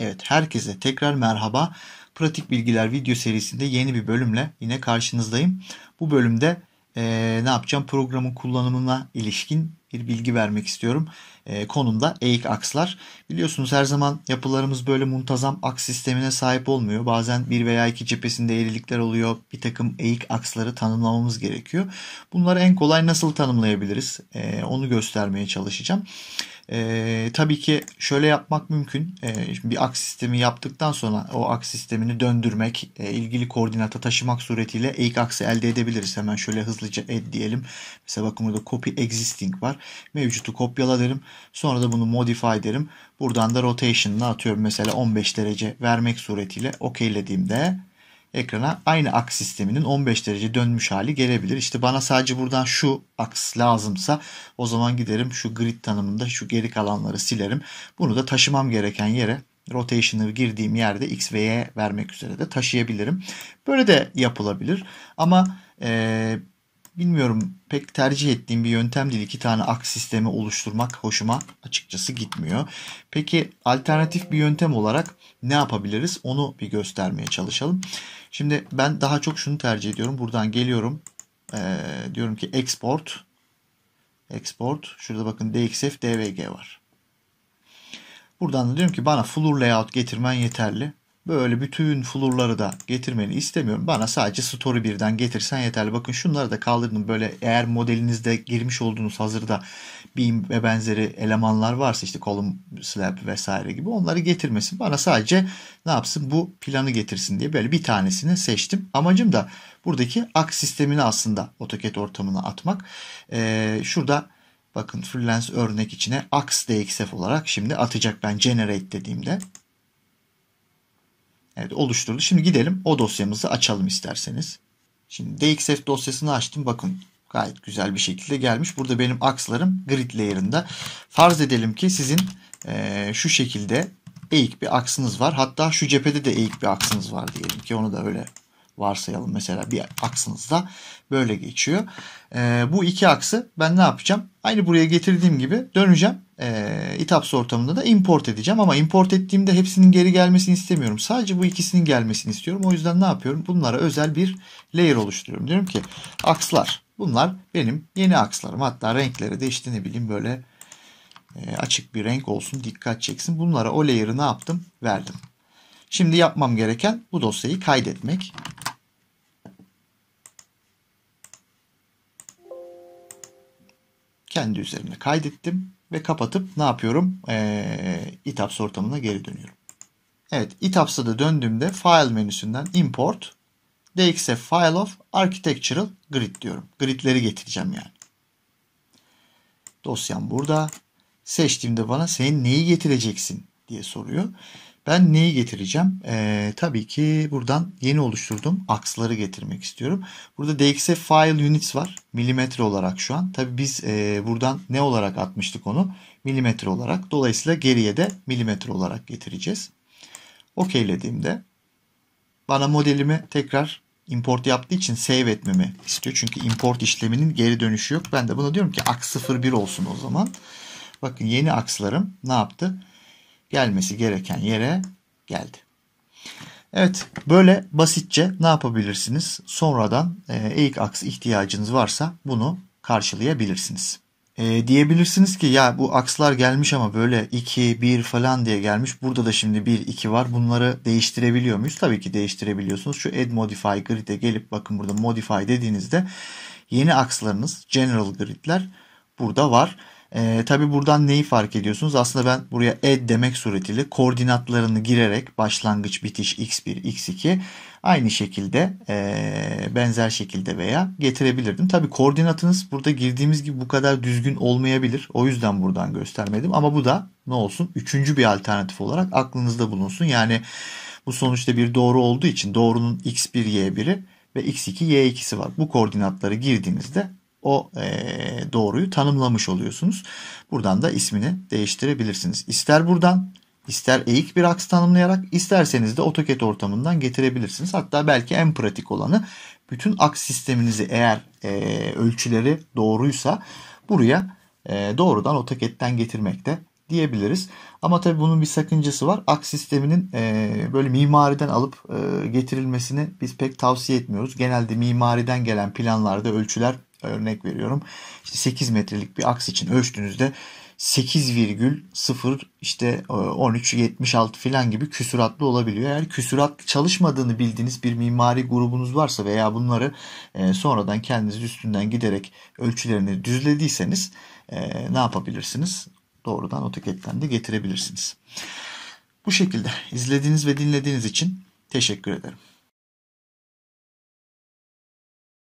Evet herkese tekrar merhaba. Pratik bilgiler video serisinde yeni bir bölümle yine karşınızdayım. Bu bölümde e, ne yapacağım? Programın kullanımına ilişkin bir bilgi vermek istiyorum. E, konumda eğik akslar. Biliyorsunuz her zaman yapılarımız böyle muntazam aks sistemine sahip olmuyor. Bazen bir veya iki cephesinde eğrilikler oluyor. Bir takım eğik aksları tanımlamamız gerekiyor. Bunları en kolay nasıl tanımlayabiliriz? E, onu göstermeye çalışacağım. E, tabii ki şöyle yapmak mümkün. E, bir aks sistemi yaptıktan sonra o aks sistemini döndürmek, e, ilgili koordinata taşımak suretiyle eğik aksı elde edebiliriz. Hemen şöyle hızlıca et diyelim. Mesela bakın burada copy existing var. Mevcutu kopyala derim. Sonra da bunu modify derim. Buradan da rotation'ını atıyorum mesela 15 derece vermek suretiyle okeylediğimde ekrana aynı aks sisteminin 15 derece dönmüş hali gelebilir. İşte bana sadece buradan şu aks lazımsa o zaman giderim şu grid tanımında şu geri kalanları silerim. Bunu da taşımam gereken yere rotation'ı girdiğim yerde x ve y vermek üzere de taşıyabilirim. Böyle de yapılabilir ama eee bilmiyorum pek tercih ettiğim bir yöntem değil. İki tane aks sistemi oluşturmak hoşuma açıkçası gitmiyor. Peki alternatif bir yöntem olarak ne yapabiliriz onu bir göstermeye çalışalım. Şimdi ben daha çok şunu tercih ediyorum. Buradan geliyorum. Ee, diyorum ki export. Export. Şurada bakın DXF, DVG var. Buradan da diyorum ki bana floor layout getirmen yeterli. Böyle bütün flurları da getirmeni istemiyorum. Bana sadece story birden getirsen yeterli. Bakın şunları da kaldırdım. Böyle eğer modelinizde girmiş olduğunuz hazırda beam ve benzeri elemanlar varsa işte column slab vesaire gibi onları getirmesin. Bana sadece ne yapsın bu planı getirsin diye böyle bir tanesini seçtim. Amacım da buradaki ak sistemini aslında AutoCAD ortamına atmak. Ee, şurada bakın freelance örnek içine aks dxf olarak şimdi atacak ben generate dediğimde. Evet oluşturdu. Şimdi gidelim o dosyamızı açalım isterseniz. Şimdi DXF dosyasını açtım. Bakın gayet güzel bir şekilde gelmiş. Burada benim akslarım grid layer'ında. Farz edelim ki sizin e, şu şekilde eğik bir aksınız var. Hatta şu cephede de eğik bir aksınız var diyelim ki onu da öyle varsayalım. Mesela bir aksınız da böyle geçiyor. E, bu iki aksı ben ne yapacağım? Aynı buraya getirdiğim gibi döneceğim e, ortamında da import edeceğim. Ama import ettiğimde hepsinin geri gelmesini istemiyorum. Sadece bu ikisinin gelmesini istiyorum. O yüzden ne yapıyorum? Bunlara özel bir layer oluşturuyorum. Diyorum ki akslar. Bunlar benim yeni akslarım. Hatta renkleri de işte ne bileyim böyle açık bir renk olsun. Dikkat çeksin. Bunlara o layer'ı ne yaptım? Verdim. Şimdi yapmam gereken bu dosyayı kaydetmek. Kendi üzerine kaydettim ve kapatıp ne yapıyorum? Ee, e, ETAPS ortamına geri dönüyorum. Evet ETAPS'a da döndüğümde File menüsünden Import DXF File of Architectural Grid diyorum. Gridleri getireceğim yani. Dosyam burada. Seçtiğimde bana sen neyi getireceksin diye soruyor. Ben neyi getireceğim? Ee, tabii ki buradan yeni oluşturduğum aksları getirmek istiyorum. Burada DXF file units var. Milimetre olarak şu an. Tabii biz e, buradan ne olarak atmıştık onu? Milimetre olarak. Dolayısıyla geriye de milimetre olarak getireceğiz. Okeylediğimde bana modelimi tekrar import yaptığı için save etmemi istiyor. Çünkü import işleminin geri dönüşü yok. Ben de buna diyorum ki aks 01 olsun o zaman. Bakın yeni akslarım ne yaptı? gelmesi gereken yere geldi. Evet böyle basitçe ne yapabilirsiniz? Sonradan eğik aks ihtiyacınız varsa bunu karşılayabilirsiniz. E, diyebilirsiniz ki ya bu akslar gelmiş ama böyle 2, 1 falan diye gelmiş. Burada da şimdi 1, 2 var. Bunları değiştirebiliyor muyuz? Tabii ki değiştirebiliyorsunuz. Şu add modify grid'e gelip bakın burada modify dediğinizde yeni akslarınız general grid'ler burada var. E, ee, Tabi buradan neyi fark ediyorsunuz? Aslında ben buraya add demek suretiyle koordinatlarını girerek başlangıç, bitiş, x1, x2 aynı şekilde e, benzer şekilde veya getirebilirdim. Tabi koordinatınız burada girdiğimiz gibi bu kadar düzgün olmayabilir. O yüzden buradan göstermedim ama bu da ne olsun? Üçüncü bir alternatif olarak aklınızda bulunsun. Yani bu sonuçta bir doğru olduğu için doğrunun x1, y1'i ve x2, y2'si var. Bu koordinatları girdiğinizde o e, doğruyu tanımlamış oluyorsunuz. Buradan da ismini değiştirebilirsiniz. İster buradan ister eğik bir aks tanımlayarak isterseniz de AutoCAD ortamından getirebilirsiniz. Hatta belki en pratik olanı bütün aks sisteminizi eğer e, ölçüleri doğruysa buraya e, doğrudan AutoCAD'den getirmek de diyebiliriz. Ama tabii bunun bir sakıncası var. Aks sisteminin e, böyle mimariden alıp e, getirilmesini biz pek tavsiye etmiyoruz. Genelde mimariden gelen planlarda ölçüler örnek veriyorum. İşte 8 metrelik bir aks için ölçtüğünüzde 8,0 işte 13,76 e, filan gibi küsuratlı olabiliyor. Eğer küsuratlı çalışmadığını bildiğiniz bir mimari grubunuz varsa veya bunları e, sonradan kendiniz üstünden giderek ölçülerini düzlediyseniz e, ne yapabilirsiniz? Doğrudan AutoCAD'den de getirebilirsiniz. Bu şekilde izlediğiniz ve dinlediğiniz için teşekkür ederim.